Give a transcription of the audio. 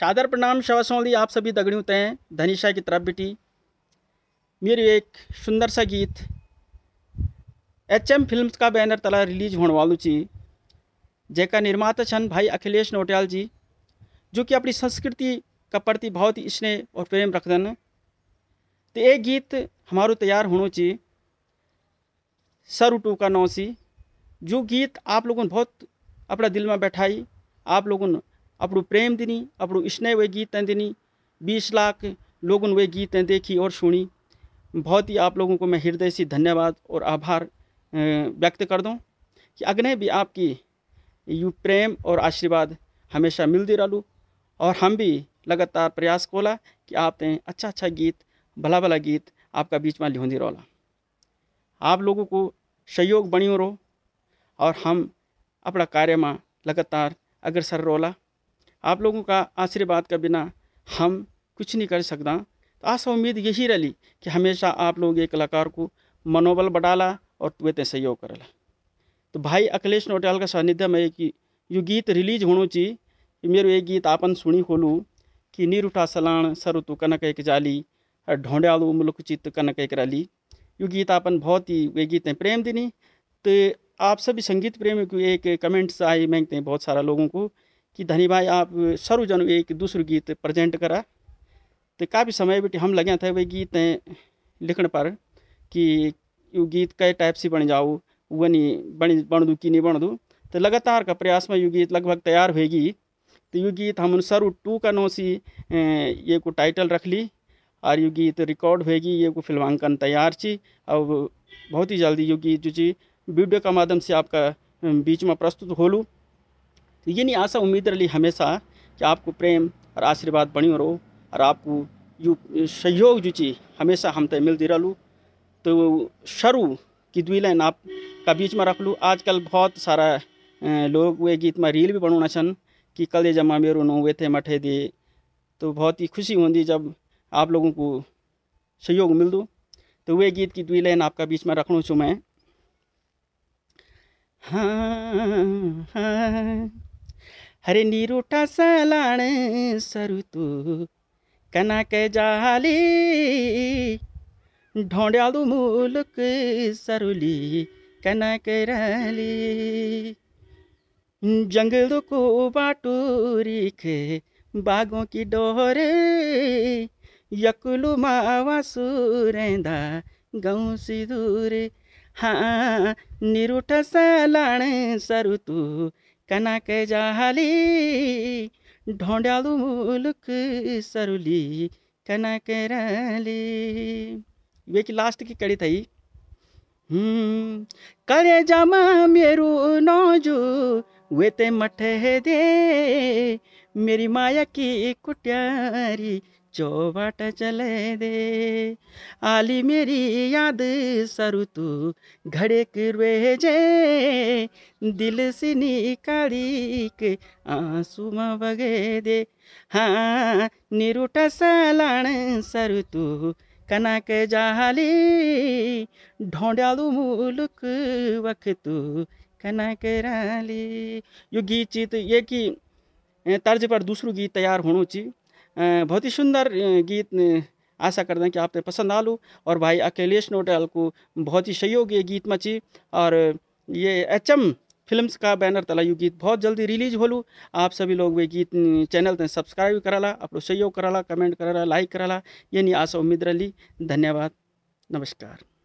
सादर प्रणाम शवसोली आप सभी दगड़ियों तय धनिषा की तरफ बिटी मेरी एक सुंदर सा गीत एच एम फिल्म्स का बैनर तला रिलीज होने वालू ची जैका निर्माता छन भाई अखिलेश नोटियाल जी जो कि अपनी संस्कृति का प्रति बहुत ही स्नेह और प्रेम रखदन तो ये गीत हमारो तैयार होना चाहिए सर टू का नौसी जो गीत आप लोगों ने बहुत अपना दिल में बैठाई आप लोगों ने प्रेम આપણું स्नेह वे गीतें दिनी बीस लाख लोगों ने वे गीतें देखी और सुनी बहुत ही आप लोगों को मैं हृदय से धन्यवाद और आभार व्यक्त कर दूँ कि अग्नि भी आपकी यू प्रेम और आशीर्वाद हमेशा मिलती रहूँ और हम भी लगातार प्रयास कोला कि आपने अच्छा अच्छा गीत भला भला गीत आपका बीच में लिहोंदी रोला आप लोगों को सहयोग बनियो रहो और हम अपना कार्य में लगातार अग्रसर रोला आप लोगों का आशीर्वाद का बिना हम कुछ नहीं कर सकता तो आशा उम्मीद यही रही कि हमेशा आप लोग एक कलाकार को मनोबल बढ़ाला और तुए सहयोग कर ला तो भाई अखिलेश नोटियाल का सानिध्य में कि यो गीत रिलीज होना चाहिए मेरे ये गीत आपन सुनी होलू कि नीर उठा सलाण सर तू कनक एक जाली और ढोंड्यालू मुल्क चित्त कनक एक राली यो गीत आपन बहुत ही वे गीत हैं प्रेम दिनी तो आप सभी संगीत प्रेमी को एक कमेंट्स आए मैं बहुत सारा लोगों को कि धनी भाई आप सरुजन एक दूसरो गीत प्रजेंट करा तो काफ़ी समय बेटी हम लगे थे वही गीत लिखने पर कि यू गीत कई टाइप से बन जाओ वह नहीं बन बन दूँ कि नहीं बन दूँ तो लगातार का प्रयास में यू गीत लगभग तैयार होगी तो यू गीत हम सरु टू का नौ सी ये को टाइटल रख ली और यू गीत रिकॉर्ड होगी ये को फिल्मांकन तैयार छी और बहुत ही जल्दी यू गीत जो ची वीडियो का माध्यम से आपका बीच में प्रस्तुत होलूँ तो ये नहीं आशा उम्मीद रही हमेशा कि आपको प्रेम और आशीर्वाद बनी रहो और आपको यू सहयोग जो ची हमेशा हम तय मिलती रहूँ तो शरू की दुई लाइन आप का बीच में रख लूँ आजकल बहुत सारा लोग वे गीत में रील भी बनौना छन कि कल ये जमा मेरो नो हुए थे मठे दे तो बहुत ही खुशी होती जब आप लोगों को सहयोग मिल दूँ तो वे गीत की दुई लाइन आपका बीच में लूँ छू मैं हाँ, हाँ, हाँ। हरे निरुठा सलाण सरुतु कनक जाली ढोंडालु मुलुक सरुली कनक रली जंगल को के बागों की डोर यकुलु मावा सुरेंदा गाँव सिदूर हाँ निरुठ सलाण सरुतु कनक जाली ढोंडालू सरुली कनक रली वे की लास्ट की कड़ी थी हम्म, करे जामा मेरू नौजू वे ते मठ दे मेरी माया की कुटारी चौबाट चले दे आली मेरी याद सरु तू घड़े करे जे दिल से निकाली के आंसू म बगे दे हाँ निरुट सलाण सरु तू कनक जाली ढोंडालू मुलुक वक्तू कनक राली यो गीत चीत ये कि तर्ज पर दूसरू गीत तैयार होना चाहिए बहुत ही सुंदर गीत आशा करते हैं कि आपने पसंद आलू और भाई अखिलेश नोटल को बहुत ही सहयोग ये गीत मची और ये एच एम फिल्म का बैनर तला यू गीत बहुत जल्दी रिलीज होलू आप सभी लोग वे गीत चैनल ते सब्सक्राइब कराला अपने सहयोग कराला कमेंट कराला लाइक कराला ये नहीं आशा उम्मीद रही धन्यवाद नमस्कार